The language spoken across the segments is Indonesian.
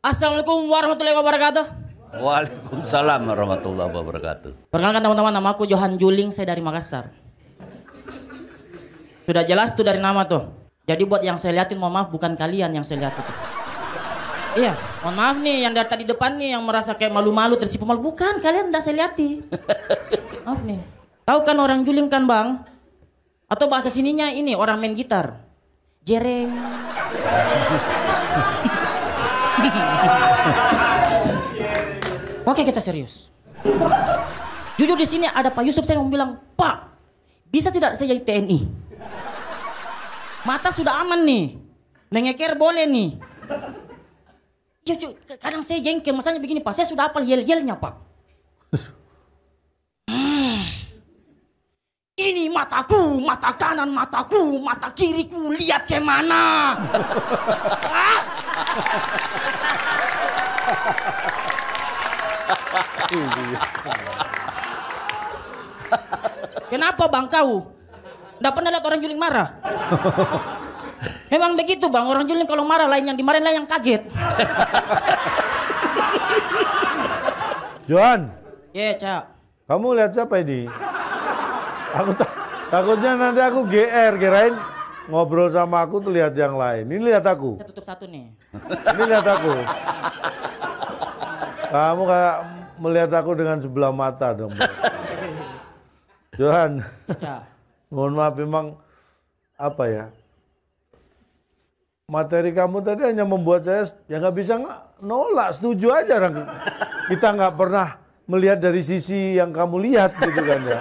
Assalamualaikum warahmatullahi wabarakatuh. Waalaikumsalam warahmatullahi wabarakatuh. Perkenalkan teman-teman, nama aku Johan Juling, saya dari Makassar. Sudah jelas tuh dari nama tuh. Jadi buat yang saya liatin, mohon maaf bukan kalian yang saya lihat itu. Iya, mohon maaf nih yang dari tadi depan nih yang merasa kayak malu-malu tersipu malu. Bukan, kalian udah saya liati. Maaf nih. Tahu kan orang juling kan bang? Atau bahasa sininya ini orang main gitar. Jereng. Oke kita serius. Jujur di sini ada Pak Yusuf saya mau bilang, Pak, bisa tidak saya jadi TNI? Mata sudah aman nih, nengeker boleh nih. Ya, kadang saya jengkel, masanya begini Pak, saya sudah apa yel-yelnya Pak. Hmm. Ini mataku, mata kanan mataku, mata kiriku, lihat kemana. ah? Kenapa bang kau? Tidak pernah lihat orang juling marah. Memang begitu bang, orang juling kalau marah lain yang dimarahin lain yang kaget. Johan. Iya, yeah, Cak. Kamu lihat siapa ini? Aku tak, takutnya nanti aku GR, kirain ngobrol sama aku tuh lihat yang lain. Ini lihat aku. Saya tutup satu nih. Ini lihat aku. Kamu kayak melihat aku dengan sebelah mata dong. Johan, ya. mohon maaf memang apa ya? Materi kamu tadi hanya membuat saya ya nggak bisa nggak nolak, setuju aja. Orang. Kita nggak pernah melihat dari sisi yang kamu lihat gitu kan ya.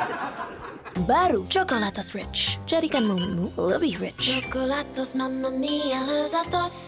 Baru Chocolatos Rich, jadikan momenmu lebih rich. Chocolatos, mamma mia, lezatos.